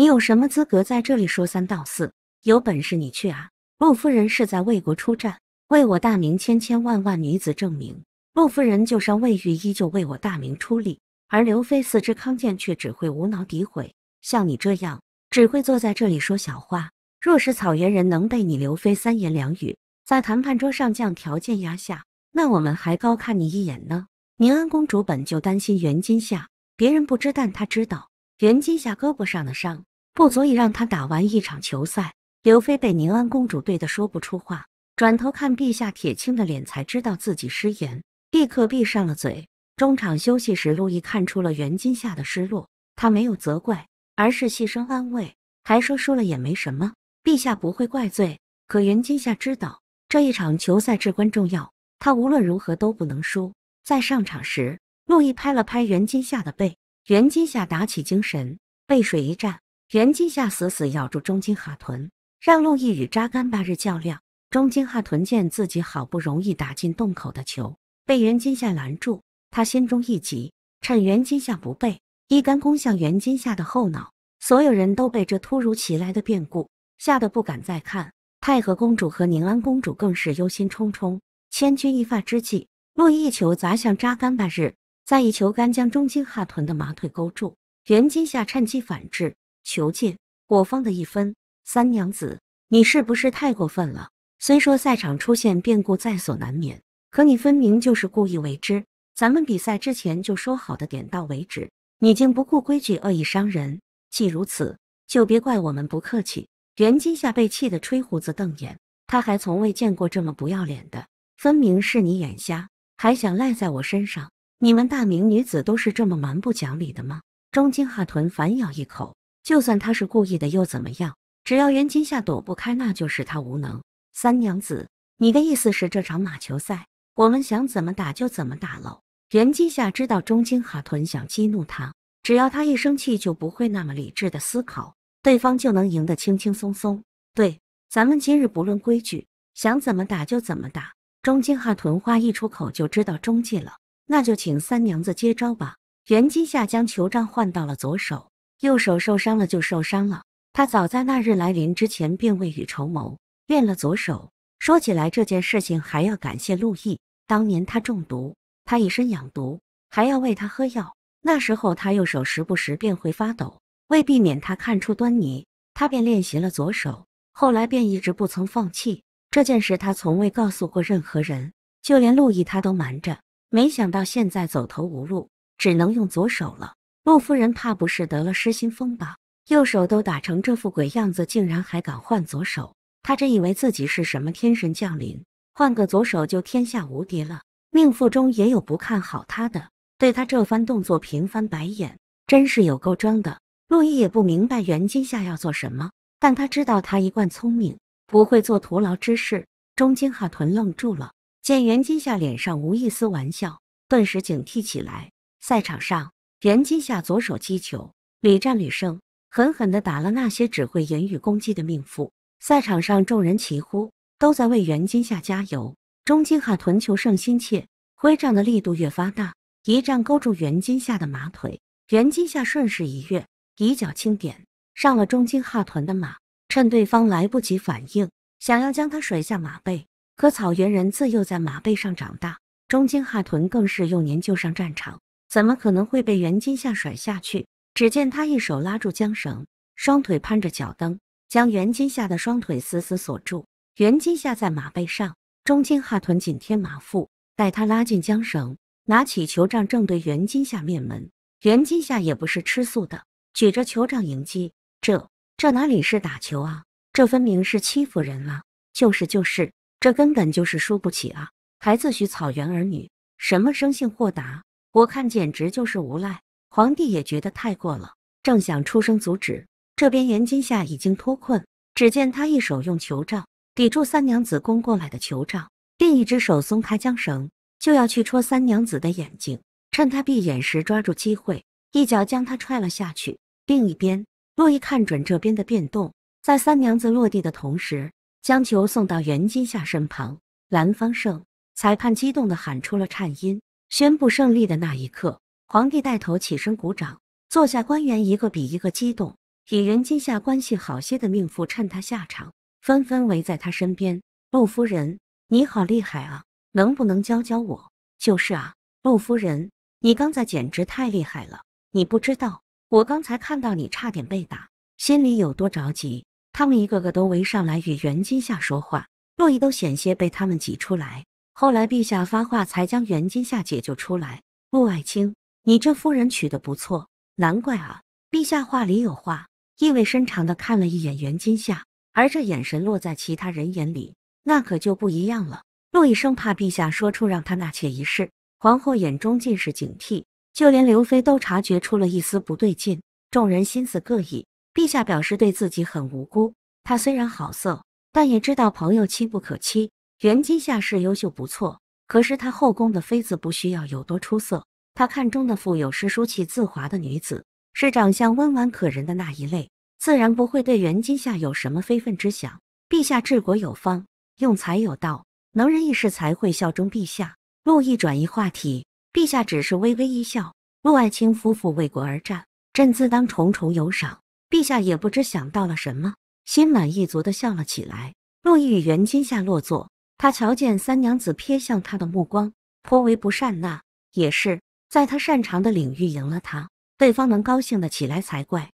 你有什么资格在这里说三道四？有本事你去啊！陆夫人是在为国出战，为我大明千千万万女子证明。陆夫人旧伤未愈，依旧为我大明出力。而刘妃四肢康健，却只会无脑诋毁。像你这样，只会坐在这里说小话。若是草原人能被你刘妃三言两语，在谈判桌上将条件压下，那我们还高看你一眼呢。宁安公主本就担心袁金夏，别人不知，但她知道袁金夏胳膊上的伤。不足以让他打完一场球赛。刘飞被宁安公主怼得说不出话，转头看陛下铁青的脸，才知道自己失言，立刻闭上了嘴。中场休息时，陆毅看出了袁今夏的失落，他没有责怪，而是细声安慰，还说输了也没什么，陛下不会怪罪。可袁今夏知道这一场球赛至关重要，他无论如何都不能输。在上场时，陆毅拍了拍袁今夏的背，袁今夏打起精神，背水一战。袁金夏死死咬住中金哈屯，让陆毅与扎干巴日较量。中金哈屯见自己好不容易打进洞口的球被袁金夏拦住，他心中一急，趁袁金夏不备，一杆攻向袁金夏的后脑。所有人都被这突如其来的变故吓得不敢再看，太和公主和宁安公主更是忧心忡忡。千钧一发之际，陆毅一球砸向扎干巴日，再一球杆将中金哈屯的马腿勾住。袁金夏趁机反制。求借我方的一分，三娘子，你是不是太过分了？虽说赛场出现变故在所难免，可你分明就是故意为之。咱们比赛之前就说好的，点到为止。你竟不顾规矩，恶意伤人。既如此，就别怪我们不客气。袁金夏被气得吹胡子瞪眼，他还从未见过这么不要脸的。分明是你眼瞎，还想赖在我身上。你们大明女子都是这么蛮不讲理的吗？钟金哈屯反咬一口。就算他是故意的又怎么样？只要袁今夏躲不开，那就是他无能。三娘子，你的意思是这场马球赛，我们想怎么打就怎么打喽？袁今夏知道钟金哈屯想激怒他，只要他一生气，就不会那么理智的思考，对方就能赢得轻轻松松。对，咱们今日不论规矩，想怎么打就怎么打。钟金哈屯话一出口就知道中计了，那就请三娘子接招吧。袁今夏将球杖换到了左手。右手受伤了就受伤了。他早在那日来临之前便未雨绸缪，练了左手。说起来这件事情还要感谢陆毅，当年他中毒，他以身养毒，还要喂他喝药。那时候他右手时不时便会发抖，为避免他看出端倪，他便练习了左手。后来便一直不曾放弃这件事，他从未告诉过任何人，就连陆毅他都瞒着。没想到现在走投无路，只能用左手了。陆夫人怕不是得了失心疯吧？右手都打成这副鬼样子，竟然还敢换左手？她真以为自己是什么天神降临，换个左手就天下无敌了？命妇中也有不看好她的，对她这番动作平翻白眼，真是有够装的。陆毅也不明白袁金夏要做什么，但他知道他一贯聪明，不会做徒劳之事。钟金哈屯愣住了，见袁金夏脸上无一丝玩笑，顿时警惕起来。赛场上。袁今夏左手击球，屡战屡胜，狠狠地打了那些只会言语攻击的命妇。赛场上众人齐呼，都在为袁金夏加油。中金哈屯求胜心切，挥杖的力度越发大，一杖勾住袁金夏的马腿，袁金夏顺势一跃，一脚轻点上了中金哈屯的马，趁对方来不及反应，想要将他甩下马背。可草原人自幼在马背上长大，中金哈屯更是幼年就上战场。怎么可能会被袁金夏甩下去？只见他一手拉住缰绳，双腿攀着脚蹬，将袁金夏的双腿死死锁住。袁金夏在马背上，中间哈臀紧贴马腹，待他拉近缰绳，拿起球杖正对袁金夏面门。袁金夏也不是吃素的，举着球杖迎击。这这哪里是打球啊？这分明是欺负人啊！就是就是，这根本就是输不起啊！孩子，许草原儿女，什么生性豁达。我看简直就是无赖，皇帝也觉得太过了，正想出声阻止，这边袁今夏已经脱困。只见他一手用球杖抵住三娘子攻过来的球杖，另一只手松开缰绳，就要去戳三娘子的眼睛。趁他闭眼时，抓住机会，一脚将他踹了下去。另一边，洛伊看准这边的变动，在三娘子落地的同时，将球送到袁今夏身旁。蓝方胜裁判激动的喊出了颤音。宣布胜利的那一刻，皇帝带头起身鼓掌，坐下官员一个比一个激动。与袁今夏关系好些的命妇趁他下场，纷纷围在他身边。陆夫人，你好厉害啊！能不能教教我？就是啊，陆夫人，你刚才简直太厉害了！你不知道，我刚才看到你差点被打，心里有多着急。他们一个个都围上来与袁金夏说话，洛毅都险些被他们挤出来。后来陛下发话，才将袁金夏解救出来。陆爱卿，你这夫人娶的不错，难怪啊！陛下话里有话，意味深长的看了一眼袁金夏，而这眼神落在其他人眼里，那可就不一样了。陆毅生怕陛下说出让他纳妾一事，皇后眼中尽是警惕，就连刘妃都察觉出了一丝不对劲。众人心思各异，陛下表示对自己很无辜，他虽然好色，但也知道朋友妻不可欺。袁今夏是优秀不错，可是她后宫的妃子不需要有多出色。她看中的富有诗书气自华的女子，是长相温婉可人的那一类，自然不会对袁今夏有什么非分之想。陛下治国有方，用才有道，能人异士才会效忠陛下。陆毅转移话题，陛下只是微微一笑。陆爱卿夫妇为国而战，朕自当重重有赏。陛下也不知想到了什么，心满意足的笑了起来。陆毅与袁今夏落座。他瞧见三娘子瞥向他的目光颇为不善，那也是在他擅长的领域赢了他，对方能高兴的起来才怪。